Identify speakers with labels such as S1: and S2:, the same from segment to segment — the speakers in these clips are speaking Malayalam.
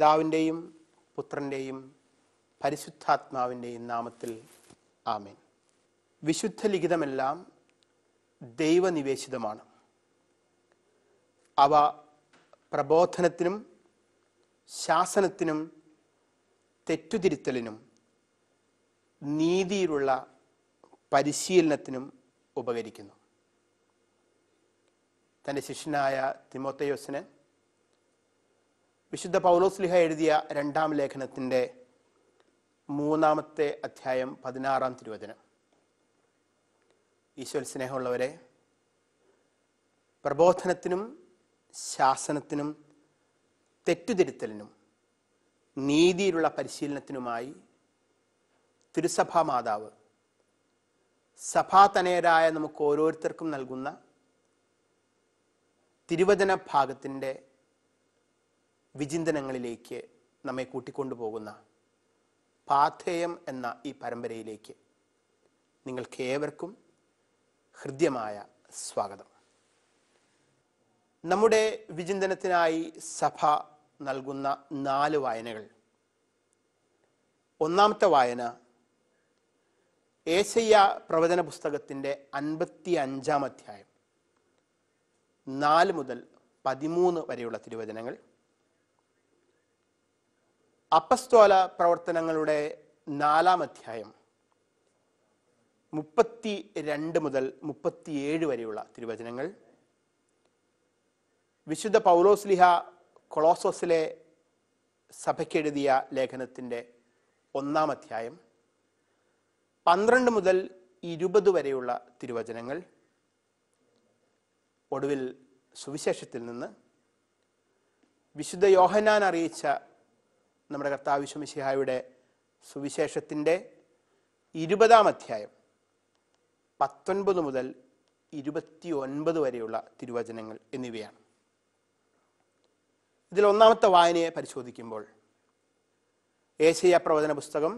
S1: പിതാവിൻ്റെയും പുത്രൻ്റെയും പരിശുദ്ധാത്മാവിൻ്റെയും നാമത്തിൽ ആമേൻ വിശുദ്ധ ലിഖിതമെല്ലാം ദൈവനിവേശിതമാണ് അവ പ്രബോധനത്തിനും ശാസനത്തിനും തെറ്റുതിരുത്തലിനും നീതിയിലുള്ള പരിശീലനത്തിനും ഉപകരിക്കുന്നു തൻ്റെ ശിഷ്യനായ തിമോത്തയോസിന് വിശുദ്ധ പൗലോസ്ലിഹ എഴുതിയ രണ്ടാം ലേഖനത്തിൻ്റെ മൂന്നാമത്തെ അധ്യായം പതിനാറാം തിരുവചനം ഈശ്വര സ്നേഹമുള്ളവരെ പ്രബോധനത്തിനും ശാസനത്തിനും തെറ്റുതിരുത്തലിനും നീതിയിലുള്ള പരിശീലനത്തിനുമായി തിരുസഭാ മാതാവ് സഭാതനയരായ നമുക്ക് ഓരോരുത്തർക്കും നൽകുന്ന തിരുവചന ഭാഗത്തിൻ്റെ വിചിന്തനങ്ങളിലേക്ക് നമ്മെ കൂട്ടിക്കൊണ്ടുപോകുന്ന പാഥേയം എന്ന ഈ പരമ്പരയിലേക്ക് നിങ്ങൾക്കേവർക്കും ഹൃദ്യമായ സ്വാഗതം നമ്മുടെ വിചിന്തനത്തിനായി സഭ നൽകുന്ന നാല് വായനകൾ ഒന്നാമത്തെ വായന ഏശയ്യ പ്രവചന പുസ്തകത്തിൻ്റെ അൻപത്തി അഞ്ചാം അധ്യായം നാല് മുതൽ പതിമൂന്ന് വരെയുള്ള തിരുവചനങ്ങൾ അപ്പസ്തോല പ്രവർത്തനങ്ങളുടെ നാലാം അധ്യായം മുപ്പത്തി രണ്ട് മുതൽ മുപ്പത്തിയേഴ് വരെയുള്ള തിരുവചനങ്ങൾ വിശുദ്ധ പൗലോസ്ലിഹ കൊളോസോസിലെ സഭയ്ക്കെഴുതിയ ലേഖനത്തിൻ്റെ ഒന്നാം അധ്യായം പന്ത്രണ്ട് മുതൽ ഇരുപത് വരെയുള്ള തിരുവചനങ്ങൾ ഒടുവിൽ സുവിശേഷത്തിൽ നിന്ന് വിശുദ്ധ യോഹനാൻ അറിയിച്ച നമ്മുടെ കർത്താവ് വിശ്വമിശിഹായുടെ സുവിശേഷത്തിൻ്റെ ഇരുപതാം അധ്യായം പത്തൊൻപത് മുതൽ ഇരുപത്തി ഒൻപത് വരെയുള്ള തിരുവചനങ്ങൾ എന്നിവയാണ് ഇതിൽ ഒന്നാമത്തെ വായനയെ പരിശോധിക്കുമ്പോൾ ഏശയ പ്രവചന പുസ്തകം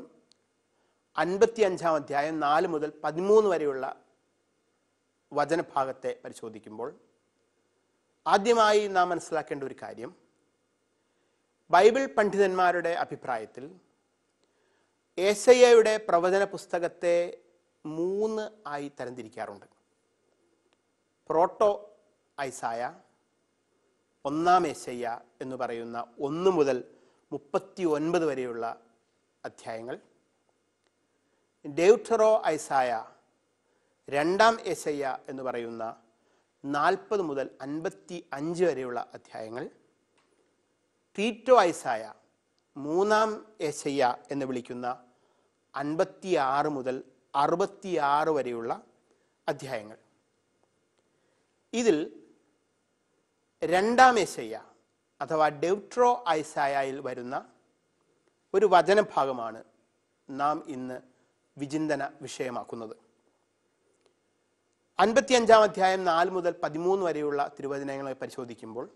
S1: അഞ്ചാം അധ്യായം നാല് മുതൽ പതിമൂന്ന് വരെയുള്ള വചനഭാഗത്തെ പരിശോധിക്കുമ്പോൾ ആദ്യമായി നാം മനസ്സിലാക്കേണ്ട ഒരു കാര്യം ബൈബിൾ പണ്ഡിതന്മാരുടെ അഭിപ്രായത്തിൽ ഏസയ്യയുടെ പ്രവചന പുസ്തകത്തെ മൂന്ന് ആയി തരംതിരിക്കാറുണ്ട് പ്രോട്ടോ ഐസായ ഒന്നാം ഏസയ്യ എന്ന് പറയുന്ന ഒന്ന് മുതൽ മുപ്പത്തി ഒൻപത് വരെയുള്ള അധ്യായങ്ങൾ ഡെയൂട്ടറോ ഐസായ രണ്ടാം ഏസയ്യ എന്ന് പറയുന്ന നാൽപ്പത് മുതൽ അൻപത്തി അഞ്ച് വരെയുള്ള അധ്യായങ്ങൾ തീറ്റോ ഐസായ മൂന്നാം ഏശയ്യ എന്ന് വിളിക്കുന്ന അൻപത്തിയാറ് മുതൽ അറുപത്തിയാറ് വരെയുള്ള അധ്യായങ്ങൾ ഇതിൽ രണ്ടാം ഏശയ്യ അഥവാ ഡെവ്ട്രോ ഐസായയിൽ വരുന്ന ഒരു വചനഭാഗമാണ് നാം ഇന്ന് വിചിന്തന വിഷയമാക്കുന്നത് അൻപത്തിയഞ്ചാം അധ്യായം നാല് മുതൽ പതിമൂന്ന് വരെയുള്ള തിരുവചനങ്ങളെ പരിശോധിക്കുമ്പോൾ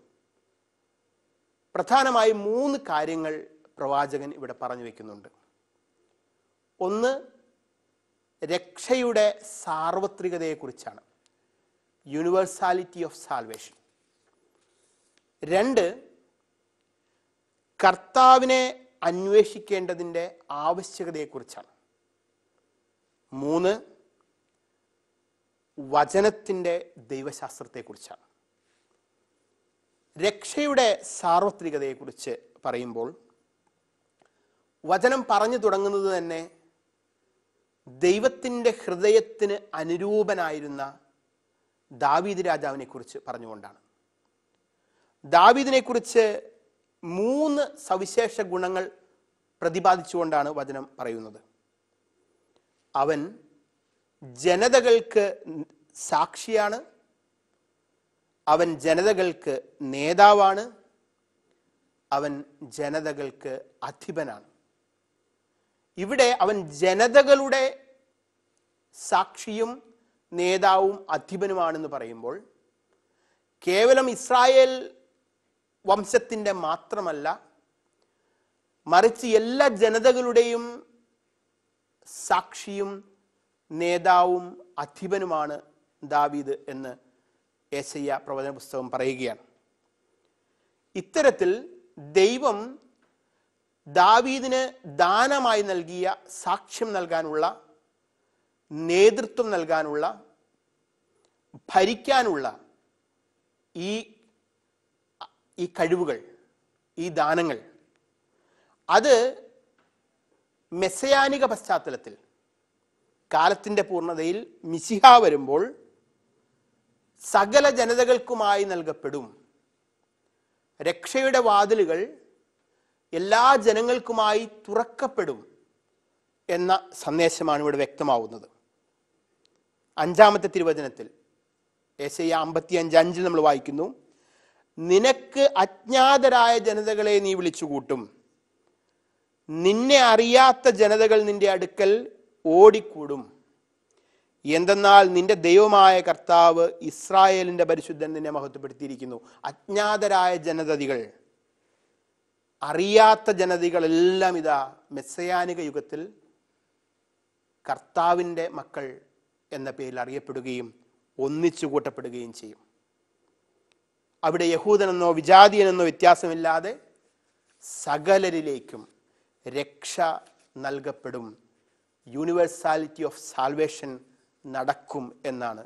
S1: പ്രധാനമായി മൂന്ന് കാര്യങ്ങൾ പ്രവാചകൻ ഇവിടെ പറഞ്ഞു വെക്കുന്നുണ്ട് ഒന്ന് രക്ഷയുടെ സാർവത്രികതയെക്കുറിച്ചാണ് യൂണിവേഴ്സാലിറ്റി ഓഫ് സാൽവേഷൻ രണ്ട് കർത്താവിനെ അന്വേഷിക്കേണ്ടതിൻ്റെ ആവശ്യകതയെക്കുറിച്ചാണ് മൂന്ന് വചനത്തിൻ്റെ ദൈവശാസ്ത്രത്തെക്കുറിച്ചാണ് രക്ഷയുടെ സാർവത്രികതയെക്കുറിച്ച് പറയുമ്പോൾ വചനം പറഞ്ഞു തുടങ്ങുന്നത് തന്നെ ദൈവത്തിൻ്റെ ഹൃദയത്തിന് അനുരൂപനായിരുന്ന ദാവീദ് രാജാവിനെക്കുറിച്ച് പറഞ്ഞുകൊണ്ടാണ് ദാവീദിനെക്കുറിച്ച് മൂന്ന് സവിശേഷ ഗുണങ്ങൾ പ്രതിപാദിച്ചുകൊണ്ടാണ് വചനം പറയുന്നത് അവൻ ജനതകൾക്ക് സാക്ഷിയാണ് അവൻ ജനതകൾക്ക് നേതാവാണ് അവൻ ജനതകൾക്ക് അധിപനാണ് ഇവിടെ അവൻ ജനതകളുടെ സാക്ഷിയും നേതാവും അധിപനുമാണെന്ന് പറയുമ്പോൾ കേവലം ഇസ്രായേൽ വംശത്തിൻ്റെ മാത്രമല്ല മറിച്ച് എല്ലാ ജനതകളുടെയും സാക്ഷിയും നേതാവും അധിപനുമാണ് ദാവീദ് എന്ന് ഏശയ്യ പ്രവചന പുസ്തകം പറയുകയാണ് ഇത്തരത്തിൽ ദൈവം ദാവീദിന് ദാനമായി നൽകിയ സാക്ഷ്യം നൽകാനുള്ള നേതൃത്വം നൽകാനുള്ള ഭരിക്കാനുള്ള ഈ ഈ കഴിവുകൾ ഈ ദാനങ്ങൾ അത് മെസ്സയാനിക പശ്ചാത്തലത്തിൽ കാലത്തിൻ്റെ പൂർണ്ണതയിൽ മിസിഹ വരുമ്പോൾ സകല ജനതകൾക്കുമായി നൽകപ്പെടും രക്ഷയുടെ വാതിലുകൾ എല്ലാ ജനങ്ങൾക്കുമായി തുറക്കപ്പെടും എന്ന സന്ദേശമാണ് ഇവിടെ വ്യക്തമാവുന്നത് അഞ്ചാമത്തെ തിരുവചനത്തിൽ എസ് ഐ അമ്പത്തി അഞ്ച് അഞ്ചിൽ നമ്മൾ വായിക്കുന്നു നിനക്ക് അജ്ഞാതരായ ജനതകളെ നീ വിളിച്ചുകൂട്ടും നിന്നെ അറിയാത്ത ജനതകൾ നിന്റെ അടുക്കൽ ഓടിക്കൂടും എന്തെന്നാൽ നിന്റെ ദൈവമായ കർത്താവ് ഇസ്രായേലിൻ്റെ പരിശുദ്ധൻ നിന്നെ മഹത്വപ്പെടുത്തിയിരിക്കുന്നു അജ്ഞാതരായ ജനതതികൾ അറിയാത്ത ജനതകളെല്ലാം ഇതാ മെസ്സയാനിക യുഗത്തിൽ കർത്താവിൻ്റെ മക്കൾ എന്ന പേരിൽ അറിയപ്പെടുകയും ഒന്നിച്ചു കൂട്ടപ്പെടുകയും ചെയ്യും അവിടെ യഹൂദനെന്നോ വിജാതിയനെന്നോ വ്യത്യാസമില്ലാതെ സകലരിലേക്കും രക്ഷ നൽകപ്പെടും യൂണിവേഴ്സാലിറ്റി ഓഫ് സാൽവേഷൻ നടക്കും എന്നാണ്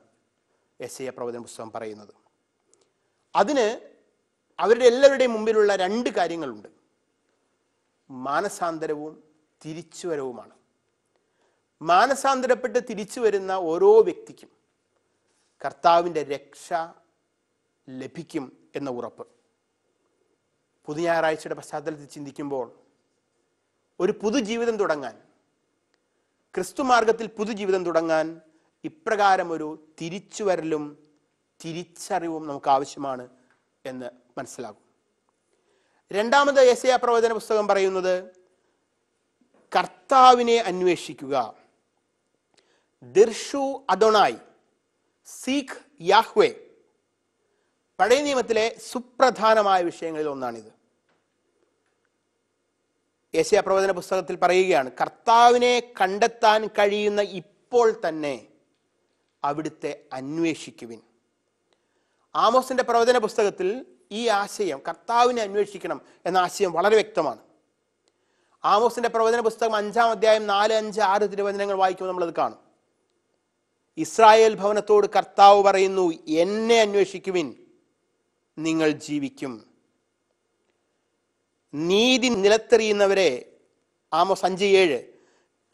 S1: എസ് എ പ്രവചന പുസ്തകം പറയുന്നത് അതിന് അവരുടെ എല്ലാവരുടെയും മുമ്പിലുള്ള രണ്ട് കാര്യങ്ങളുണ്ട് മാനസാന്തരവും തിരിച്ചുവരവുമാണ് മാനസാന്തരപ്പെട്ട് തിരിച്ചു വരുന്ന ഓരോ വ്യക്തിക്കും കർത്താവിൻ്റെ രക്ഷ ലഭിക്കും എന്ന ഉറപ്പ് പുതു ഞായറാഴ്ചയുടെ പശ്ചാത്തലത്തിൽ ചിന്തിക്കുമ്പോൾ ഒരു പുതുജീവിതം തുടങ്ങാൻ ക്രിസ്തുമാർഗത്തിൽ പുതുജീവിതം തുടങ്ങാൻ ഇപ്രകാരം ഒരു തിരിച്ചുവരലും തിരിച്ചറിവും നമുക്ക് ആവശ്യമാണ് എന്ന് മനസ്സിലാകും രണ്ടാമത് യസയ പ്രവചന പുസ്തകം പറയുന്നത് കർത്താവിനെ അന്വേഷിക്കുക ദിർഷു അതൊണായി സീഖ് യാഹ്വേ പഴയ നിയമത്തിലെ സുപ്രധാനമായ വിഷയങ്ങളിൽ ഒന്നാണിത് യശയ പ്രവചന പുസ്തകത്തിൽ പറയുകയാണ് കർത്താവിനെ കണ്ടെത്താൻ കഴിയുന്ന ഇപ്പോൾ തന്നെ അവിടുത്തെ അന്വേഷിക്കുവിൻ ആമോസിന്റെ പ്രവചന പുസ്തകത്തിൽ ഈ ആശയം കർത്താവിനെ അന്വേഷിക്കണം എന്ന ആശയം വളരെ വ്യക്തമാണ് ആമോസിന്റെ പ്രവചന പുസ്തകം അഞ്ചാം അധ്യായം നാല് അഞ്ച് ആറ് തിരുവചനങ്ങൾ വായിക്കുമ്പോൾ നമ്മളത് കാണും ഇസ്രായേൽ ഭവനത്തോട് കർത്താവ് പറയുന്നു എന്നെ അന്വേഷിക്കുവിൻ നിങ്ങൾ ജീവിക്കും നീതി നിലത്തെറിയുന്നവരെ ആമോസ് അഞ്ച് ഏഴ്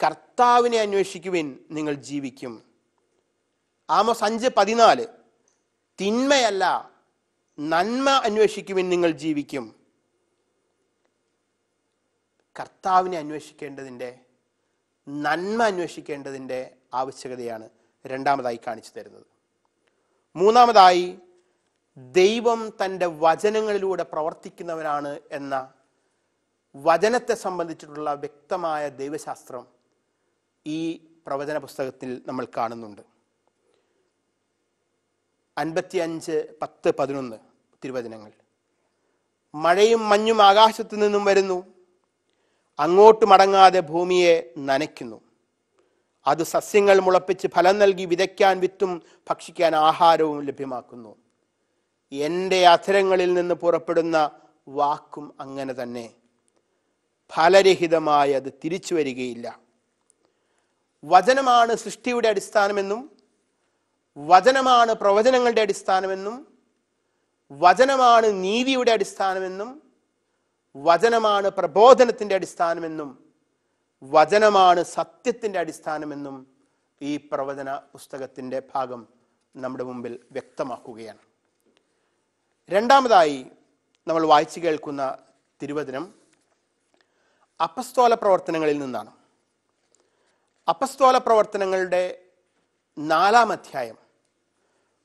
S1: കർത്താവിനെ അന്വേഷിക്കുവിൻ നിങ്ങൾ ജീവിക്കും ആമസ് അഞ്ച് പതിനാല് തിന്മയല്ല നന്മ അന്വേഷിക്കുമെന്ന് നിങ്ങൾ ജീവിക്കും കർത്താവിനെ അന്വേഷിക്കേണ്ടതിൻ്റെ നന്മ അന്വേഷിക്കേണ്ടതിൻ്റെ ആവശ്യകതയാണ് രണ്ടാമതായി കാണിച്ചു തരുന്നത് മൂന്നാമതായി ദൈവം തൻ്റെ വചനങ്ങളിലൂടെ പ്രവർത്തിക്കുന്നവനാണ് എന്ന വചനത്തെ സംബന്ധിച്ചിട്ടുള്ള വ്യക്തമായ ദൈവശാസ്ത്രം ഈ പ്രവചന പുസ്തകത്തിൽ നമ്മൾ കാണുന്നുണ്ട് അൻപത്തി അഞ്ച് പത്ത് പതിനൊന്ന് തിരുവചനങ്ങൾ മഴയും മഞ്ഞും ആകാശത്തു നിന്നും വരുന്നു അങ്ങോട്ട് മടങ്ങാതെ ഭൂമിയെ നനയ്ക്കുന്നു അത് സസ്യങ്ങൾ മുളപ്പിച്ച് ഫലം നൽകി വിതയ്ക്കാൻ വിത്തും ഭക്ഷിക്കാൻ ആഹാരവും ലഭ്യമാക്കുന്നു എൻ്റെ അധരങ്ങളിൽ നിന്ന് പുറപ്പെടുന്ന വാക്കും അങ്ങനെ തന്നെ ഫലരഹിതമായി അത് തിരിച്ചു വരികയില്ല വചനമാണ് സൃഷ്ടിയുടെ അടിസ്ഥാനമെന്നും വചനമാണ് പ്രവചനങ്ങളുടെ അടിസ്ഥാനമെന്നും വചനമാണ് നീതിയുടെ അടിസ്ഥാനമെന്നും വചനമാണ് പ്രബോധനത്തിൻ്റെ അടിസ്ഥാനമെന്നും വചനമാണ് സത്യത്തിൻ്റെ അടിസ്ഥാനമെന്നും ഈ പ്രവചന പുസ്തകത്തിൻ്റെ ഭാഗം നമ്മുടെ മുമ്പിൽ വ്യക്തമാക്കുകയാണ് രണ്ടാമതായി നമ്മൾ വായിച്ചു കേൾക്കുന്ന തിരുവചനം അപസ്തോല പ്രവർത്തനങ്ങളിൽ നിന്നാണ് അപസ്തോല പ്രവർത്തനങ്ങളുടെ നാലാം അധ്യായം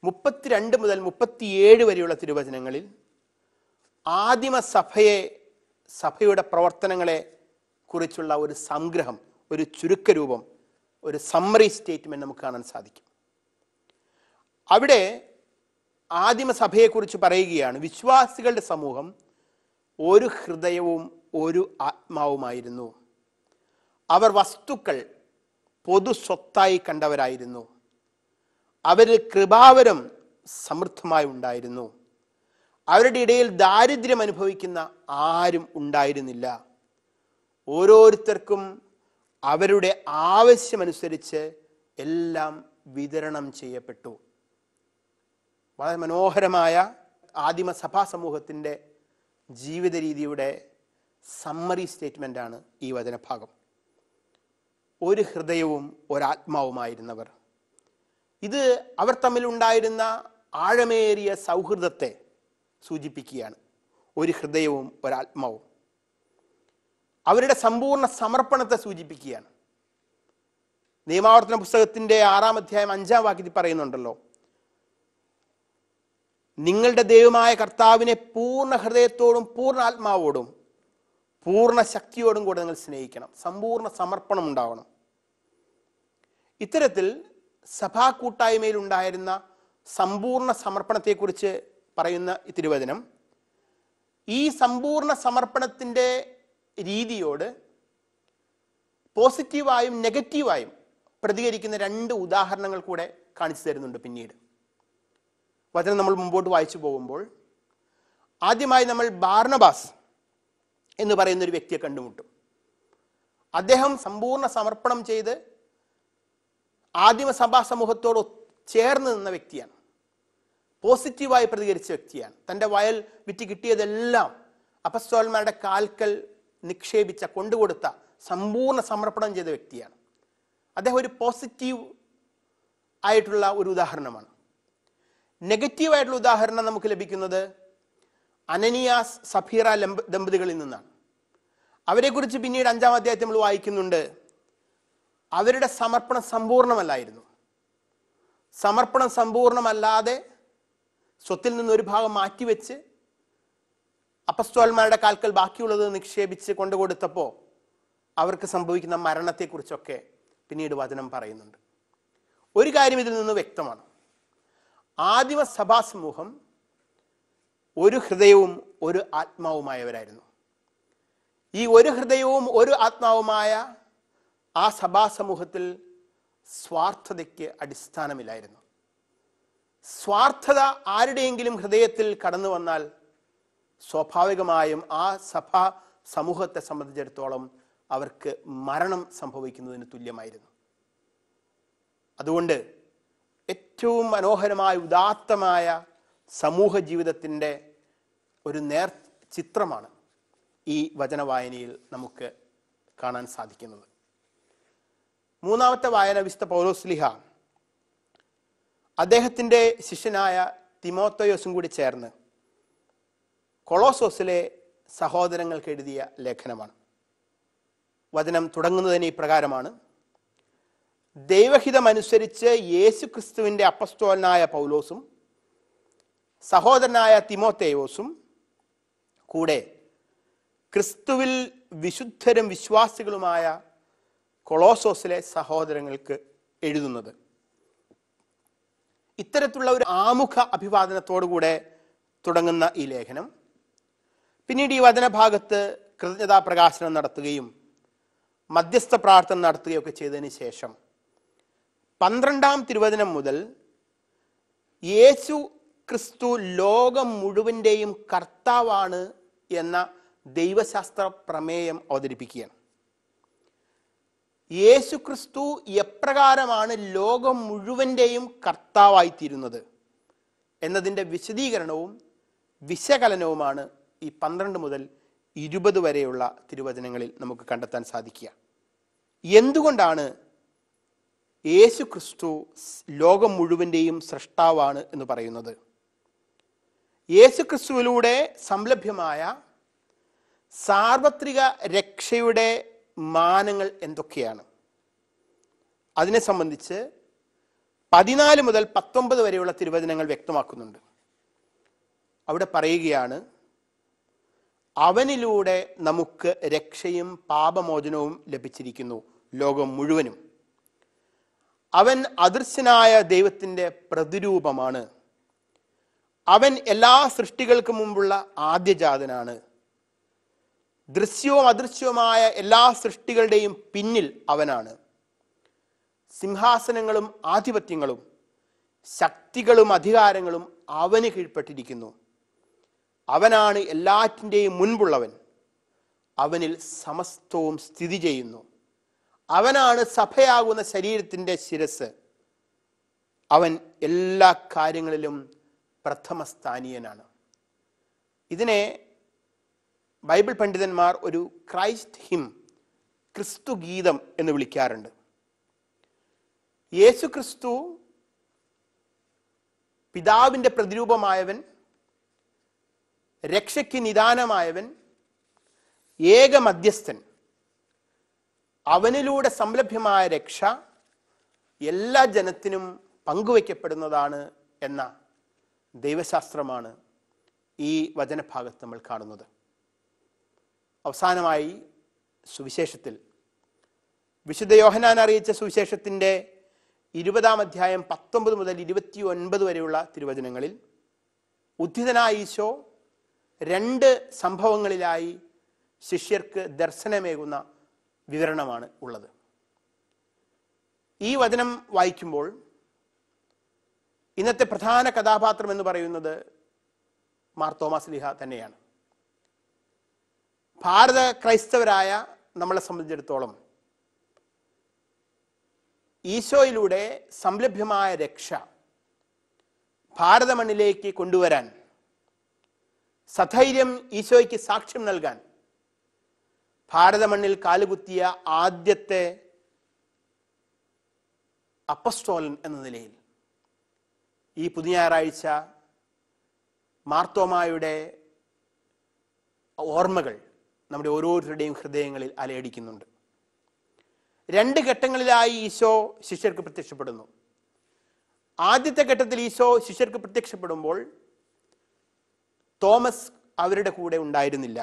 S1: മുപ്പത്തിരണ്ട് മുതൽ മുപ്പത്തിയേഴ് വരെയുള്ള തിരുവചനങ്ങളിൽ ആദിമ സഭയെ സഭയുടെ പ്രവർത്തനങ്ങളെ കുറിച്ചുള്ള ഒരു സംഗ്രഹം ഒരു ചുരുക്കരൂപം ഒരു സമ്മറി സ്റ്റേറ്റ്മെൻറ്റ് നമുക്ക് കാണാൻ സാധിക്കും അവിടെ സഭയെക്കുറിച്ച് പറയുകയാണ് വിശ്വാസികളുടെ സമൂഹം ഒരു ഹൃദയവും ഒരു ആത്മാവുമായിരുന്നു അവർ വസ്തുക്കൾ പൊതു സ്വത്തായി കണ്ടവരായിരുന്നു അവര് കൃപാവരം സമൃദ്ധമായി ഉണ്ടായിരുന്നു അവരുടെ ഇടയിൽ ദാരിദ്ര്യം അനുഭവിക്കുന്ന ആരും ഉണ്ടായിരുന്നില്ല ഓരോരുത്തർക്കും അവരുടെ ആവശ്യമനുസരിച്ച് എല്ലാം വിതരണം ചെയ്യപ്പെട്ടു വളരെ മനോഹരമായ ആദിമ സഭാ സമൂഹത്തിൻ്റെ ജീവിത രീതിയുടെ സമ്മറി സ്റ്റേറ്റ്മെൻ്റാണ് ഈ വചനഭാഗം ഒരു ഹൃദയവും ഒരാത്മാവുമായിരുന്നവർ ഇത് അവർ തമ്മിലുണ്ടായിരുന്ന ആഴമേറിയ സൗഹൃദത്തെ സൂചിപ്പിക്കുകയാണ് ഒരു ഹൃദയവും ഒരാത്മാവും അവരുടെ സമ്പൂർണ്ണ സമർപ്പണത്തെ സൂചിപ്പിക്കുകയാണ് നിയമാവർത്തന പുസ്തകത്തിൻ്റെ ആറാം അധ്യായം അഞ്ചാം വാക്യത്തിൽ പറയുന്നുണ്ടല്ലോ നിങ്ങളുടെ ദൈവമായ കർത്താവിനെ പൂർണ്ണ ഹൃദയത്തോടും പൂർണ്ണ ആത്മാവോടും പൂർണ്ണ ശക്തിയോടും കൂടെ നിങ്ങൾ സ്നേഹിക്കണം സമ്പൂർണ്ണ സമർപ്പണം ഉണ്ടാവണം ഇത്തരത്തിൽ സഭാ കൂട്ടായ്മയിലുണ്ടായിരുന്ന സമ്പൂർണ്ണ സമർപ്പണത്തെക്കുറിച്ച് പറയുന്ന തിരുവചനം ഈ സമ്പൂർണ്ണ സമർപ്പണത്തിൻ്റെ രീതിയോട് പോസിറ്റീവായും നെഗറ്റീവായും പ്രതികരിക്കുന്ന രണ്ട് ഉദാഹരണങ്ങൾ കൂടെ കാണിച്ചു തരുന്നുണ്ട് പിന്നീട് വചനം നമ്മൾ മുമ്പോട്ട് വായിച്ചു പോകുമ്പോൾ ആദ്യമായി നമ്മൾ ബാർണബാസ് എന്ന് പറയുന്ന ഒരു വ്യക്തിയെ കണ്ടുമുട്ടും അദ്ദേഹം സമ്പൂർണ്ണ സമർപ്പണം ചെയ്ത് ആദിമ സഭാ സമൂഹത്തോട് ചേർന്ന് നിന്ന വ്യക്തിയാണ് പോസിറ്റീവായി പ്രതികരിച്ച വ്യക്തിയാണ് തൻ്റെ വയൽ വിറ്റ് കിട്ടിയതെല്ലാം അപസ്തോലന്മാരുടെ കാൽക്കൽ നിക്ഷേപിച്ച കൊണ്ടുകൊടുത്ത സമ്പൂർണ്ണ സമർപ്പണം ചെയ്ത വ്യക്തിയാണ് അദ്ദേഹം ഒരു പോസിറ്റീവ് ആയിട്ടുള്ള ഒരു ഉദാഹരണമാണ് നെഗറ്റീവായിട്ടുള്ള ഉദാഹരണം നമുക്ക് ലഭിക്കുന്നത് അനനിയാസ് സഫീറ ലംബ ദമ്പതികളിൽ നിന്നാണ് അവരെക്കുറിച്ച് പിന്നീട് അഞ്ചാം അധ്യായത്തിൽ നമ്മൾ വായിക്കുന്നുണ്ട് അവരുടെ സമർപ്പണം സമ്പൂർണ്ണമല്ലായിരുന്നു സമർപ്പണം സമ്പൂർണ്ണമല്ലാതെ സ്വത്തിൽ നിന്ന് ഒരു ഭാഗം മാറ്റിവെച്ച് അപ്പസ്തോൽമാരുടെ കാൽക്കൽ ബാക്കിയുള്ളത് നിക്ഷേപിച്ച് കൊണ്ടുകൊടുത്തപ്പോൾ അവർക്ക് സംഭവിക്കുന്ന മരണത്തെക്കുറിച്ചൊക്കെ പിന്നീട് വചനം പറയുന്നുണ്ട് ഒരു കാര്യം ഇതിൽ നിന്ന് വ്യക്തമാണ് ആദിമ സഭാ സമൂഹം ഒരു ഹൃദയവും ഒരു ആത്മാവുമായവരായിരുന്നു ഈ ഒരു ഹൃദയവും ഒരു ആത്മാവുമായ ആ സഭാസമൂഹത്തിൽ സ്വാർത്ഥതയ്ക്ക് അടിസ്ഥാനമില്ലായിരുന്നു സ്വാർത്ഥത ആരുടെയെങ്കിലും ഹൃദയത്തിൽ കടന്നു വന്നാൽ സ്വാഭാവികമായും ആ സഭാ സമൂഹത്തെ സംബന്ധിച്ചിടത്തോളം അവർക്ക് മരണം സംഭവിക്കുന്നതിന് തുല്യമായിരുന്നു അതുകൊണ്ട് ഏറ്റവും മനോഹരമായ ഉദാത്തമായ സമൂഹ ജീവിതത്തിൻ്റെ ഒരു നേർ ചിത്രമാണ് ഈ വചനവായനയിൽ നമുക്ക് കാണാൻ സാധിക്കുന്നത് മൂന്നാമത്തെ വായന വിശുദ്ധ പൗലോസ്ലിഹ അദ്ദേഹത്തിൻ്റെ ശിഷ്യനായ തിമോത്തയോസും കൂടി ചേർന്ന് കൊളോസോസിലെ സഹോദരങ്ങൾക്ക് എഴുതിയ ലേഖനമാണ് വചനം തുടങ്ങുന്നതിന് ഇപ്രകാരമാണ് ദൈവഹിതമനുസരിച്ച് യേശു ക്രിസ്തുവിൻ്റെ അപ്പസ്തോലനായ പൗലോസും സഹോദരനായ തിമോത്തേയോസും കൂടെ ക്രിസ്തുവിൽ വിശുദ്ധരും വിശ്വാസികളുമായ കൊളോസോസിലെ സഹോദരങ്ങൾക്ക് എഴുതുന്നത് ഇത്തരത്തിലുള്ള ഒരു ആമുഖ അഭിവാദനത്തോടുകൂടെ തുടങ്ങുന്ന ഈ ലേഖനം പിന്നീട് ഈ വചനഭാഗത്ത് കൃതജ്ഞതാ പ്രകാശനം നടത്തുകയും മധ്യസ്ഥ പ്രാർത്ഥന നടത്തുകയൊക്കെ ചെയ്തതിന് ശേഷം പന്ത്രണ്ടാം തിരുവചനം മുതൽ യേശു ക്രിസ്തു ലോകം മുഴുവൻ്റെയും കർത്താവാണ് എന്ന ദൈവശാസ്ത്ര പ്രമേയം അവതരിപ്പിക്കുകയാണ് യേശു ക്രിസ്തു എപ്രകാരമാണ് ലോകം മുഴുവൻ്റെയും കർത്താവായിത്തീരുന്നത് എന്നതിൻ്റെ വിശദീകരണവും വിശകലനവുമാണ് ഈ പന്ത്രണ്ട് മുതൽ ഇരുപത് വരെയുള്ള തിരുവചനങ്ങളിൽ നമുക്ക് കണ്ടെത്താൻ സാധിക്കുക എന്തുകൊണ്ടാണ് യേശു ക്രിസ്തു ലോകം മുഴുവൻ്റെയും സൃഷ്ടാവാണ് എന്ന് പറയുന്നത് യേശു ക്രിസ്തുവിലൂടെ സംലഭ്യമായ സാർവത്രിക രക്ഷയുടെ മാനങ്ങൾ എന്തൊക്കെയാണ് അതിനെ സംബന്ധിച്ച് പതിനാല് മുതൽ പത്തൊമ്പത് വരെയുള്ള തിരുവചനങ്ങൾ വ്യക്തമാക്കുന്നുണ്ട് അവിടെ പറയുകയാണ് അവനിലൂടെ നമുക്ക് രക്ഷയും പാപമോചനവും ലഭിച്ചിരിക്കുന്നു ലോകം മുഴുവനും അവൻ അദൃശ്യനായ ദൈവത്തിൻ്റെ പ്രതിരൂപമാണ് അവൻ എല്ലാ സൃഷ്ടികൾക്കും മുമ്പുള്ള ആദ്യജാതനാണ് ദൃശ്യവും അദൃശ്യവുമായ എല്ലാ സൃഷ്ടികളുടെയും പിന്നിൽ അവനാണ് സിംഹാസനങ്ങളും ആധിപത്യങ്ങളും ശക്തികളും അധികാരങ്ങളും അവന് കീഴ്പ്പെട്ടിരിക്കുന്നു അവനാണ് എല്ലാറ്റിൻ്റെയും മുൻപുള്ളവൻ അവനിൽ സമസ്തവും സ്ഥിതി ചെയ്യുന്നു അവനാണ് സഭയാകുന്ന ശരീരത്തിൻ്റെ ശിരസ് അവൻ എല്ലാ കാര്യങ്ങളിലും പ്രഥമസ്ഥാനീയനാണ് ഇതിനെ ബൈബിൾ പണ്ഡിതന്മാർ ഒരു ക്രൈസ്റ്റ് ഹിം ക്രിസ്തു ഗീതം എന്ന് വിളിക്കാറുണ്ട് യേശു ക്രിസ്തു പിതാവിൻ്റെ പ്രതിരൂപമായവൻ രക്ഷയ്ക്ക് നിദാനമായവൻ ഏക മധ്യസ്ഥൻ അവനിലൂടെ സംലഭ്യമായ രക്ഷ എല്ലാ ജനത്തിനും പങ്കുവയ്ക്കപ്പെടുന്നതാണ് എന്ന ദൈവശാസ്ത്രമാണ് ഈ വചനഭാഗത്ത് നമ്മൾ കാണുന്നത് അവസാനമായി സുവിശേഷത്തിൽ വിശുദ്ധ യോഹനാൻ അറിയിച്ച സുവിശേഷത്തിൻ്റെ ഇരുപതാം അധ്യായം പത്തൊമ്പത് മുതൽ ഇരുപത്തി ഒൻപത് വരെയുള്ള തിരുവചനങ്ങളിൽ ഉദ്ധിതനായ ഈശോ രണ്ട് സംഭവങ്ങളിലായി ശിഷ്യർക്ക് ദർശനമേകുന്ന വിവരണമാണ് ഉള്ളത് ഈ വചനം വായിക്കുമ്പോൾ ഇന്നത്തെ പ്രധാന കഥാപാത്രം എന്ന് പറയുന്നത് മാർ തോമസ് ലിഹ തന്നെയാണ് ഭാരത ക്രൈസ്തവരായ നമ്മളെ സംബന്ധിച്ചിടത്തോളം ഈശോയിലൂടെ സംലഭ്യമായ രക്ഷ ഭാരതമണ്ണിലേക്ക് കൊണ്ടുവരാൻ സധൈര്യം ഈശോയ്ക്ക് സാക്ഷ്യം നൽകാൻ ഭാരതമണ്ണിൽ കാലുകുത്തിയ ആദ്യത്തെ അപ്പസ്റ്റോലൻ എന്ന നിലയിൽ ഈ പുതിയ ഞായറാഴ്ച മാർത്തോമായുടെ ഓർമ്മകൾ നമ്മുടെ ഓരോരുത്തരുടെയും ഹൃദയങ്ങളിൽ അലയടിക്കുന്നുണ്ട് രണ്ട് ഘട്ടങ്ങളിലായി ഈശോ ശിഷ്യർക്ക് പ്രത്യക്ഷപ്പെടുന്നു ആദ്യത്തെ ഘട്ടത്തിൽ ഈശോ ശിഷ്യർക്ക് പ്രത്യക്ഷപ്പെടുമ്പോൾ തോമസ് അവരുടെ കൂടെ ഉണ്ടായിരുന്നില്ല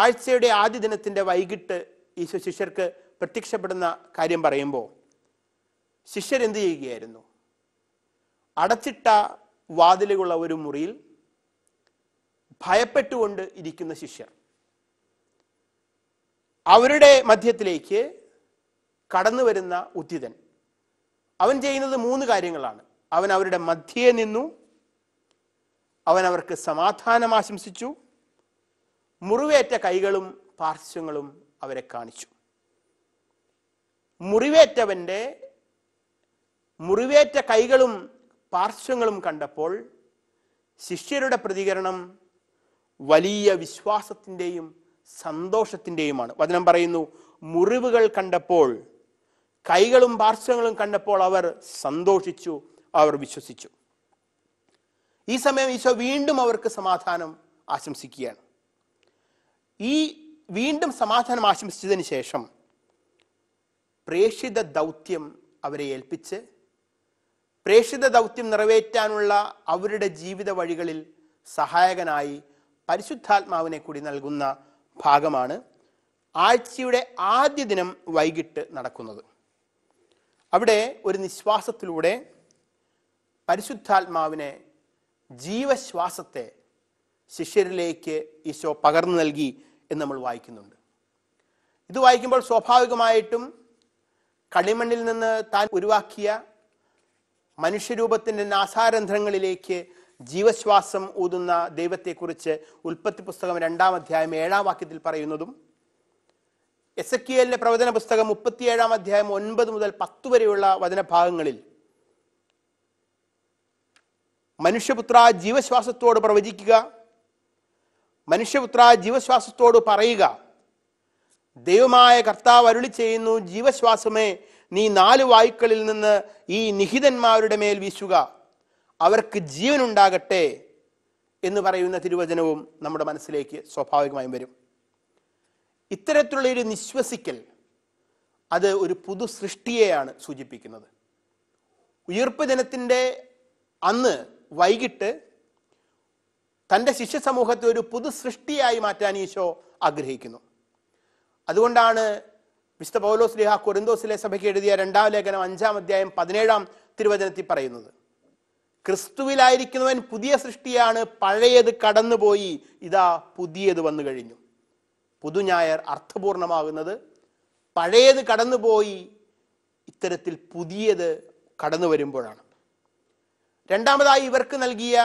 S1: ആഴ്ചയുടെ ആദ്യ ദിനത്തിൻ്റെ വൈകിട്ട് ഈശോ ശിഷ്യർക്ക് പ്രത്യക്ഷപ്പെടുന്ന കാര്യം പറയുമ്പോൾ ശിഷ്യരെന്ത് ചെയ്യുകയായിരുന്നു അടച്ചിട്ട വാതിലുകളുള്ള ഒരു മുറിയിൽ ഭയപ്പെട്ടുകൊണ്ട് ഇരിക്കുന്ന ശിഷ്യർ അവരുടെ മധ്യത്തിലേക്ക് കടന്നു വരുന്ന ഉത്തിതൻ അവൻ ചെയ്യുന്നത് മൂന്ന് കാര്യങ്ങളാണ് അവൻ അവരുടെ മധ്യയെ നിന്നു അവൻ അവർക്ക് സമാധാനം ആശംസിച്ചു മുറിവേറ്റ കൈകളും പാർശ്വങ്ങളും അവരെ കാണിച്ചു മുറിവേറ്റവന്റെ മുറിവേറ്റ കൈകളും പാർശ്വങ്ങളും കണ്ടപ്പോൾ ശിഷ്യരുടെ പ്രതികരണം വലിയ വിശ്വാസത്തിൻ്റെയും സന്തോഷത്തിൻ്റെയുമാണ് വചനം പറയുന്നു മുറിവുകൾ കണ്ടപ്പോൾ കൈകളും പാർശ്വങ്ങളും കണ്ടപ്പോൾ അവർ സന്തോഷിച്ചു അവർ വിശ്വസിച്ചു ഈ സമയം ഈശോ വീണ്ടും അവർക്ക് സമാധാനം ആശംസിക്കുകയാണ് ഈ വീണ്ടും സമാധാനം ആശംസിച്ചതിന് ശേഷം പ്രേഷിത ദൗത്യം അവരെ ഏൽപ്പിച്ച് പ്രേഷിത ദൗത്യം നിറവേറ്റാനുള്ള അവരുടെ ജീവിത വഴികളിൽ സഹായകനായി പരിശുദ്ധാത്മാവിനെ കൂടി നൽകുന്ന ഭാഗമാണ് ആഴ്ചയുടെ ആദ്യ ദിനം വൈകിട്ട് നടക്കുന്നത് അവിടെ ഒരു നിശ്വാസത്തിലൂടെ പരിശുദ്ധാത്മാവിനെ ജീവശ്വാസത്തെ ശിഷ്യരിലേക്ക് ഈശോ പകർന്നു നൽകി എന്ന് നമ്മൾ വായിക്കുന്നുണ്ട് ഇത് വായിക്കുമ്പോൾ സ്വാഭാവികമായിട്ടും കളിമണ്ണിൽ നിന്ന് താൻ ഉരുവാക്കിയ മനുഷ്യരൂപത്തിൻ്റെ നാസാരന്ധ്രങ്ങളിലേക്ക് ജീവശ്വാസം ഊതുന്ന ദൈവത്തെക്കുറിച്ച് ഉൽപ്പത്തി പുസ്തകം രണ്ടാം അധ്യായം ഏഴാം വാക്യത്തിൽ പറയുന്നതും എസ് എക്കിയലിന്റെ പ്രവചന പുസ്തകം മുപ്പത്തിയേഴാം അധ്യായം ഒൻപത് മുതൽ പത്ത് വരെയുള്ള വചനഭാഗങ്ങളിൽ മനുഷ്യപുത്ര ജീവശ്വാസത്തോട് പ്രവചിക്കുക മനുഷ്യപുത്ര ജീവശ്വാസത്തോട് പറയുക ദൈവമായ കർത്താവ് അരുളി ചെയ്യുന്നു ജീവശ്വാസമേ നീ നാല് വായുക്കളിൽ നിന്ന് ഈ നിഹിതന്മാരുടെ മേൽ വീശുക അവർക്ക് ജീവനുണ്ടാകട്ടെ എന്ന് പറയുന്ന തിരുവചനവും നമ്മുടെ മനസ്സിലേക്ക് സ്വാഭാവികമായും വരും ഇത്തരത്തിലുള്ള ഒരു നിശ്വസിക്കൽ അത് ഒരു പുതു സൃഷ്ടിയെയാണ് സൂചിപ്പിക്കുന്നത് ഉയർപ്പ് ദിനത്തിൻ്റെ അന്ന് വൈകിട്ട് തൻ്റെ ശിഷ്യ സമൂഹത്തെ ഒരു പുതു സൃഷ്ടിയായി മാറ്റാൻ ഈശോ ആഗ്രഹിക്കുന്നു അതുകൊണ്ടാണ് വിശുദ്ധ പൗലോസ് ലിഹ കൊരിന്തോസിലെ സഭയ്ക്ക് എഴുതിയ രണ്ടാം ലേഖനം അഞ്ചാം അധ്യായം പതിനേഴാം തിരുവചനത്തിൽ പറയുന്നത് ക്രിസ്തുവിലായിരിക്കുന്നവൻ പുതിയ സൃഷ്ടിയാണ് പഴയത് കടന്നുപോയി ഇതാ പുതിയത് വന്നു കഴിഞ്ഞു പുതുഞായർ അർത്ഥപൂർണമാകുന്നത് പഴയത് കടന്നുപോയി ഇത്തരത്തിൽ പുതിയത് കടന്നു വരുമ്പോഴാണ് രണ്ടാമതായി ഇവർക്ക് നൽകിയ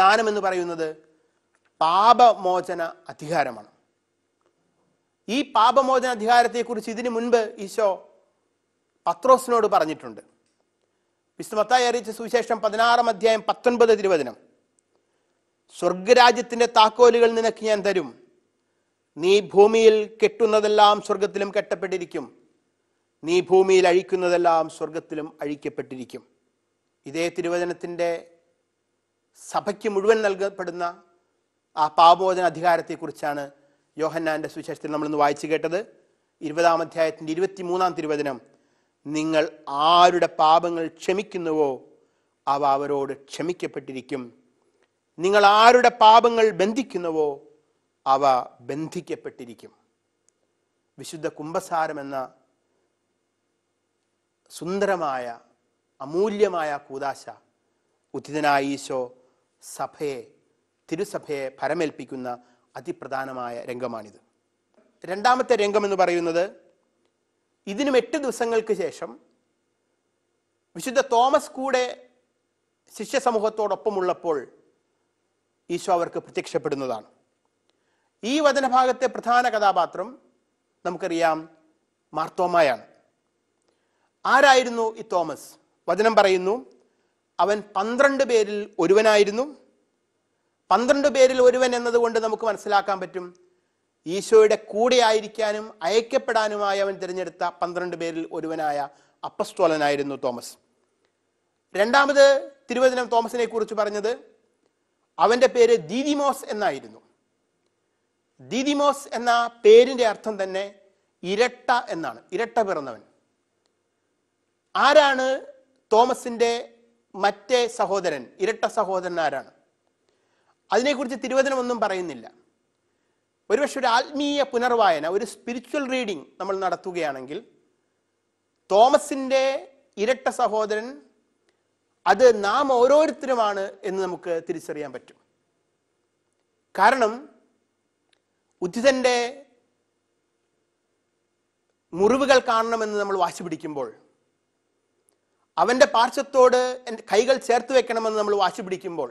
S1: ദാനം എന്ന് പറയുന്നത് പാപമോചന അധികാരമാണ് ഈ പാപമോചന അധികാരത്തെക്കുറിച്ച് ഇതിനു മുൻപ് ഈശോ പത്രോസിനോട് പറഞ്ഞിട്ടുണ്ട് വിശ്വമത്തായി അറിയിച്ച സുവിശേഷം പതിനാറാം അധ്യായം പത്തൊൻപത് തിരുവചനം സ്വർഗരാജ്യത്തിൻ്റെ താക്കോലുകൾ നിനക്ക് ഞാൻ തരും നീ ഭൂമിയിൽ കെട്ടുന്നതെല്ലാം സ്വർഗത്തിലും കെട്ടപ്പെട്ടിരിക്കും നീ ഭൂമിയിൽ അഴിക്കുന്നതെല്ലാം സ്വർഗത്തിലും അഴിക്കപ്പെട്ടിരിക്കും ഇതേ തിരുവചനത്തിൻ്റെ സഭയ്ക്ക് മുഴുവൻ നൽകപ്പെടുന്ന ആ പാപോചന അധികാരത്തെക്കുറിച്ചാണ് യോഹന്നാൻ്റെ സുവിശേഷത്തിൽ നമ്മളിന്ന് വായിച്ചു കേട്ടത് ഇരുപതാം അധ്യായത്തിൻ്റെ മൂന്നാം തിരുവചനം നിങ്ങൾ ആരുടെ പാപങ്ങൾ ക്ഷമിക്കുന്നുവോ അവ അവരോട് ക്ഷമിക്കപ്പെട്ടിരിക്കും നിങ്ങൾ ആരുടെ പാപങ്ങൾ ബന്ധിക്കുന്നുവോ അവ ബന്ധിക്കപ്പെട്ടിരിക്കും വിശുദ്ധ കുംഭസാരം എന്ന സുന്ദരമായ അമൂല്യമായ കൂതാശ ഉദിതനായ ഈശോ സഭയെ തിരുസഭയെ ഫരമേൽപ്പിക്കുന്ന അതിപ്രധാനമായ രംഗമാണിത് രണ്ടാമത്തെ രംഗം എന്ന് പറയുന്നത് ഇതിനും എട്ട് ദിവസങ്ങൾക്ക് ശേഷം വിശുദ്ധ തോമസ് കൂടെ ശിഷ്യ സമൂഹത്തോടൊപ്പമുള്ളപ്പോൾ ഈശോ അവർക്ക് പ്രത്യക്ഷപ്പെടുന്നതാണ് ഈ വചനഭാഗത്തെ പ്രധാന കഥാപാത്രം നമുക്കറിയാം മാർത്തോമായാണ് ആരായിരുന്നു ഈ തോമസ് വചനം പറയുന്നു അവൻ പന്ത്രണ്ട് പേരിൽ ഒരുവനായിരുന്നു പന്ത്രണ്ട് പേരിൽ ഒരുവൻ എന്നതുകൊണ്ട് നമുക്ക് മനസ്സിലാക്കാൻ പറ്റും ഈശോയുടെ കൂടെ ആയിരിക്കാനും അയക്കപ്പെടാനുമായി അവൻ തിരഞ്ഞെടുത്ത പന്ത്രണ്ട് പേരിൽ ഒരുവനായ അപ്പസ്റ്റോലനായിരുന്നു തോമസ് രണ്ടാമത് തിരുവചനം തോമസിനെ കുറിച്ച് പറഞ്ഞത് അവൻ്റെ പേര് ദീദിമോസ് എന്നായിരുന്നു ദീദിമോസ് എന്ന പേരിൻ്റെ അർത്ഥം തന്നെ ഇരട്ട എന്നാണ് ഇരട്ട പിറന്നവൻ ആരാണ് തോമസിൻ്റെ മറ്റേ സഹോദരൻ ഇരട്ട സഹോദരൻ ആരാണ് അതിനെക്കുറിച്ച് തിരുവചനം ഒന്നും പറയുന്നില്ല ഒരുപക്ഷെ ഒരു ആത്മീയ പുനർവായന ഒരു സ്പിരിച്വൽ റീഡിംഗ് നമ്മൾ നടത്തുകയാണെങ്കിൽ തോമസിൻ്റെ ഇരട്ട സഹോദരൻ അത് നാം ഓരോരുത്തരുമാണ് എന്ന് നമുക്ക് തിരിച്ചറിയാൻ പറ്റും കാരണം ഉദ്ധിതൻ്റെ മുറിവുകൾ കാണണമെന്ന് നമ്മൾ വാശി പിടിക്കുമ്പോൾ അവൻ്റെ പാർശ്വത്തോട് കൈകൾ ചേർത്ത് വെക്കണമെന്ന് നമ്മൾ വാശി പിടിക്കുമ്പോൾ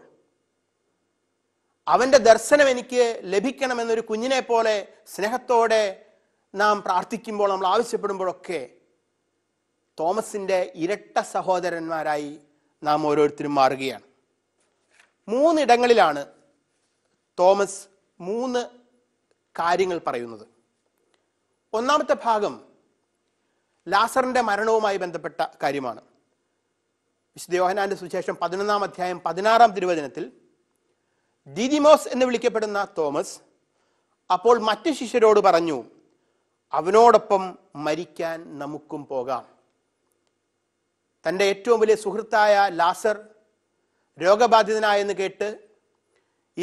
S1: അവൻ്റെ ദർശനം എനിക്ക് ലഭിക്കണമെന്നൊരു കുഞ്ഞിനെ പോലെ സ്നേഹത്തോടെ നാം പ്രാർത്ഥിക്കുമ്പോൾ നമ്മൾ ആവശ്യപ്പെടുമ്പോഴൊക്കെ തോമസിൻ്റെ ഇരട്ട സഹോദരന്മാരായി നാം ഓരോരുത്തരും മാറുകയാണ് മൂന്നിടങ്ങളിലാണ് തോമസ് മൂന്ന് കാര്യങ്ങൾ പറയുന്നത് ഒന്നാമത്തെ ഭാഗം ലാസറിൻ്റെ മരണവുമായി ബന്ധപ്പെട്ട കാര്യമാണ് വിശുദ്ധ യോഹനാന്റെ സുശേഷം പതിനൊന്നാം അധ്യായം പതിനാറാം തിരുവചനത്തിൽ ദിദിമോസ് എന്ന് വിളിക്കപ്പെടുന്ന തോമസ് അപ്പോൾ മറ്റു ശിഷ്യരോട് പറഞ്ഞു അവനോടൊപ്പം മരിക്കാൻ നമുക്കും പോകാം തൻ്റെ ഏറ്റവും വലിയ സുഹൃത്തായ ലാസർ രോഗബാധിതനായെന്ന് കേട്ട്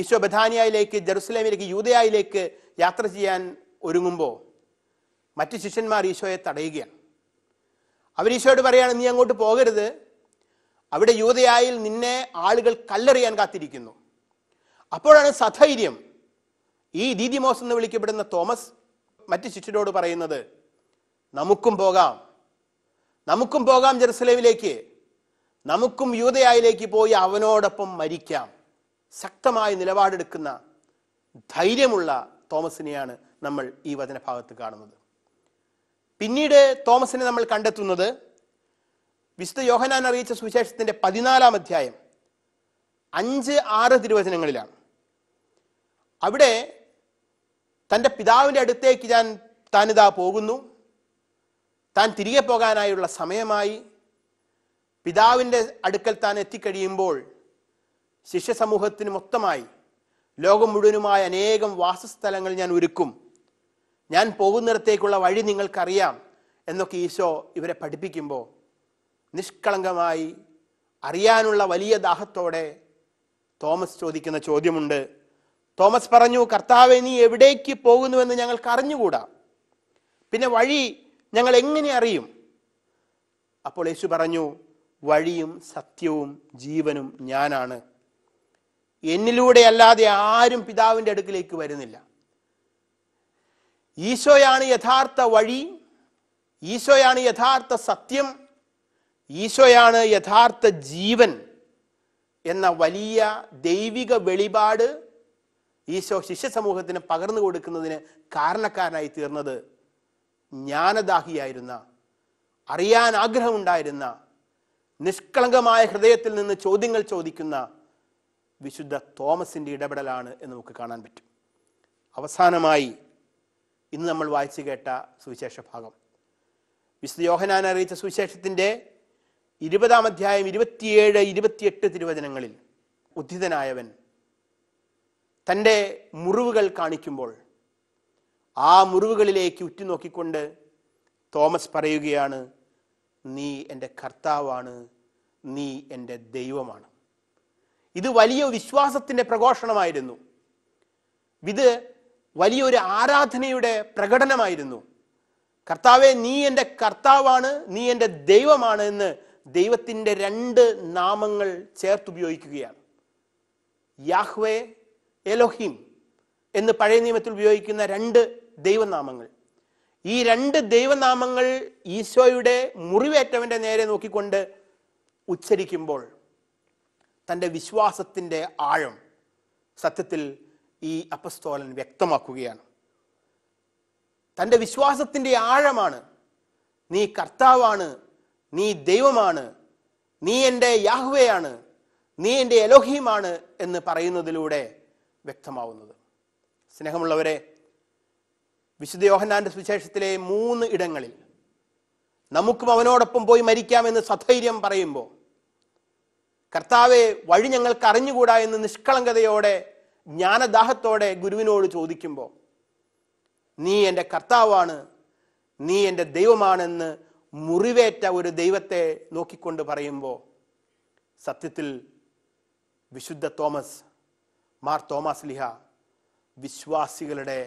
S1: ഈശോ ബഥാനിയയിലേക്ക് ജെറുസലേമിലേക്ക് യൂതയായിലേക്ക് യാത്ര ചെയ്യാൻ ഒരുങ്ങുമ്പോൾ മറ്റ് ശിഷ്യന്മാർ ഈശോയെ തടയുകയാണ് അവർ ഈശോയോട് പറയുകയാണ് നീ അങ്ങോട്ട് പോകരുത് അവിടെ യൂതയായിൽ നിന്നെ ആളുകൾ കല്ലെറിയാൻ കാത്തിരിക്കുന്നു അപ്പോഴാണ് സധൈര്യം ഈ ദീദിമോസ് എന്ന് വിളിക്കപ്പെടുന്ന തോമസ് മറ്റ് ശിഷ്യരോട് പറയുന്നത് നമുക്കും പോകാം നമുക്കും പോകാം ജെറുസലേമിലേക്ക് നമുക്കും യൂതയായിലേക്ക് പോയി അവനോടൊപ്പം മരിക്കാം ശക്തമായി നിലപാടെടുക്കുന്ന ധൈര്യമുള്ള തോമസിനെയാണ് നമ്മൾ ഈ വചനഭാഗത്ത് കാണുന്നത് പിന്നീട് തോമസിനെ നമ്മൾ കണ്ടെത്തുന്നത് വിശുദ്ധ യോഹനാൻ അറിയിച്ച സുവിശേഷത്തിന്റെ പതിനാലാം അധ്യായം അഞ്ച് ആറ് തിരുവചനങ്ങളിലാണ് അവിടെ തൻ്റെ പിതാവിൻ്റെ അടുത്തേക്ക് ഞാൻ താനിതാ പോകുന്നു താൻ തിരികെ പോകാനായുള്ള സമയമായി പിതാവിൻ്റെ അടുക്കൽ താൻ എത്തിക്കഴിയുമ്പോൾ ശിഷ്യസമൂഹത്തിന് മൊത്തമായി ലോകം മുഴുവനുമായ അനേകം വാസസ്ഥലങ്ങൾ ഞാൻ ഒരുക്കും ഞാൻ പോകുന്നിടത്തേക്കുള്ള വഴി നിങ്ങൾക്കറിയാം എന്നൊക്കെ ഈശോ ഇവരെ പഠിപ്പിക്കുമ്പോൾ നിഷ്കളങ്കമായി അറിയാനുള്ള വലിയ ദാഹത്തോടെ തോമസ് ചോദിക്കുന്ന ചോദ്യമുണ്ട് തോമസ് പറഞ്ഞു കർത്താവെ നീ എവിടേക്ക് പോകുന്നുവെന്ന് ഞങ്ങൾക്ക് അറിഞ്ഞുകൂടാ പിന്നെ വഴി ഞങ്ങൾ എങ്ങനെ അറിയും അപ്പോൾ യേശു പറഞ്ഞു വഴിയും സത്യവും ജീവനും ഞാനാണ് എന്നിലൂടെ അല്ലാതെ ആരും പിതാവിൻ്റെ അടുക്കിലേക്ക് വരുന്നില്ല ഈശോയാണ് യഥാർത്ഥ വഴി ഈശോയാണ് യഥാർത്ഥ സത്യം ഈശോയാണ് യഥാർത്ഥ ജീവൻ എന്ന വലിയ ദൈവിക വെളിപാട് ഈശോ ശിഷ്യ സമൂഹത്തിന് പകർന്നു കൊടുക്കുന്നതിന് കാരണക്കാരനായി തീർന്നത് ജ്ഞാനദാഹിയായിരുന്ന അറിയാൻ ആഗ്രഹമുണ്ടായിരുന്ന നിഷ്കളങ്കമായ ഹൃദയത്തിൽ നിന്ന് ചോദ്യങ്ങൾ ചോദിക്കുന്ന വിശുദ്ധ തോമസിൻ്റെ ഇടപെടലാണ് എന്ന് നമുക്ക് കാണാൻ പറ്റും അവസാനമായി ഇന്ന് നമ്മൾ വായിച്ചു കേട്ട സുവിശേഷ ഭാഗം വിശുദ്ധ യോഹനാൻ അറിയിച്ച സുവിശേഷത്തിൻ്റെ ഇരുപതാം അധ്യായം ഇരുപത്തിയേഴ് ഇരുപത്തിയെട്ട് തിരുവചനങ്ങളിൽ ഉദ്ധിതനായവൻ തൻ്റെ മുറിവുകൾ കാണിക്കുമ്പോൾ ആ മുറിവുകളിലേക്ക് ഉറ്റുനോക്കിക്കൊണ്ട് തോമസ് പറയുകയാണ് നീ എൻ്റെ കർത്താവാണ് നീ എൻ്റെ ദൈവമാണ് ഇത് വലിയ വിശ്വാസത്തിൻ്റെ പ്രഘോഷണമായിരുന്നു ഇത് വലിയൊരു ആരാധനയുടെ പ്രകടനമായിരുന്നു കർത്താവെ നീ എൻ്റെ കർത്താവാണ് നീ എൻ്റെ ദൈവമാണ് എന്ന് ദൈവത്തിൻ്റെ രണ്ട് നാമങ്ങൾ ചേർത്തുപയോഗിക്കുകയാണ് യാഹ്വേ എലോഹിം എന്ന് പഴയ നിയമത്തിൽ ഉപയോഗിക്കുന്ന രണ്ട് ദൈവനാമങ്ങൾ ഈ രണ്ട് ദൈവനാമങ്ങൾ ഈശോയുടെ മുറിവേറ്റവന്റെ നേരെ നോക്കിക്കൊണ്ട് ഉച്ചരിക്കുമ്പോൾ തൻ്റെ വിശ്വാസത്തിൻ്റെ ആഴം സത്യത്തിൽ ഈ അപ്പസ്തോലൻ വ്യക്തമാക്കുകയാണ് തൻ്റെ വിശ്വാസത്തിൻ്റെ ആഴമാണ് നീ കർത്താവാണ് നീ ദൈവമാണ് നീ എൻ്റെ യാഹുവയാണ് നീ എൻ്റെ എലോഹിയുമാണ് എന്ന് പറയുന്നതിലൂടെ വ്യക്തമാവുന്നത് സ്നേഹമുള്ളവരെ വിശുദ്ധ യോഹന്നാന്റെ സുവിശേഷത്തിലെ മൂന്ന് ഇടങ്ങളിൽ നമുക്കും അവനോടൊപ്പം പോയി മരിക്കാമെന്ന് സധൈര്യം പറയുമ്പോൾ കർത്താവെ വഴി ഞങ്ങൾക്ക് അറിഞ്ഞുകൂടാ എന്ന് നിഷ്കളങ്കതയോടെ ജ്ഞാനദാഹത്തോടെ ഗുരുവിനോട് ചോദിക്കുമ്പോൾ നീ എൻ്റെ കർത്താവാണ് നീ എൻ്റെ ദൈവമാണെന്ന് മുറിവേറ്റ ഒരു ദൈവത്തെ നോക്കിക്കൊണ്ട് പറയുമ്പോൾ സത്യത്തിൽ വിശുദ്ധ തോമസ് മാർ തോമസ് ലിഹ വിശ്വാസികളുടെ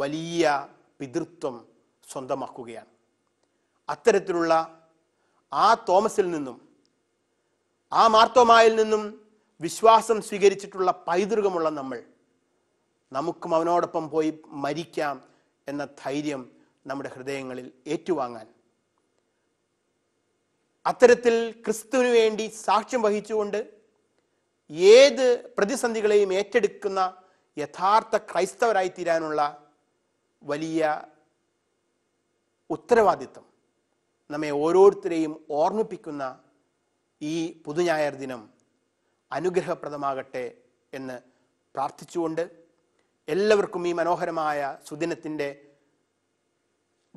S1: വലിയ പിതൃത്വം സ്വന്തമാക്കുകയാണ് അത്തരത്തിലുള്ള ആ തോമസിൽ നിന്നും ആ മാർത്തോമായിൽ നിന്നും വിശ്വാസം സ്വീകരിച്ചിട്ടുള്ള പൈതൃകമുള്ള നമ്മൾ നമുക്കും അവനോടൊപ്പം പോയി മരിക്കാം എന്ന ധൈര്യം നമ്മുടെ ഹൃദയങ്ങളിൽ ഏറ്റുവാങ്ങാൻ അത്തരത്തിൽ ക്രിസ്തുവിനു വേണ്ടി സാക്ഷ്യം വഹിച്ചുകൊണ്ട് ഏത് പ്രതിസന്ധികളെയും ഏറ്റെടുക്കുന്ന യഥാർത്ഥ ക്രൈസ്തവരായി തീരാനുള്ള വലിയ ഉത്തരവാദിത്തം നമ്മെ ഓരോരുത്തരെയും ഓർമ്മിപ്പിക്കുന്ന ഈ പുതുഞായർ ദിനം അനുഗ്രഹപ്രദമാകട്ടെ എന്ന് പ്രാർത്ഥിച്ചുകൊണ്ട് എല്ലാവർക്കും ഈ മനോഹരമായ സുദിനത്തിൻ്റെ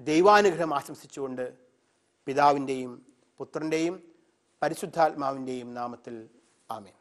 S1: ദൈവാനുഗ്രഹം ആശംസിച്ചുകൊണ്ട് പിതാവിൻ്റെയും പുത്രൻ്റെയും പരിശുദ്ധാത്മാവിൻ്റെയും നാമത്തിൽ ആമേൻ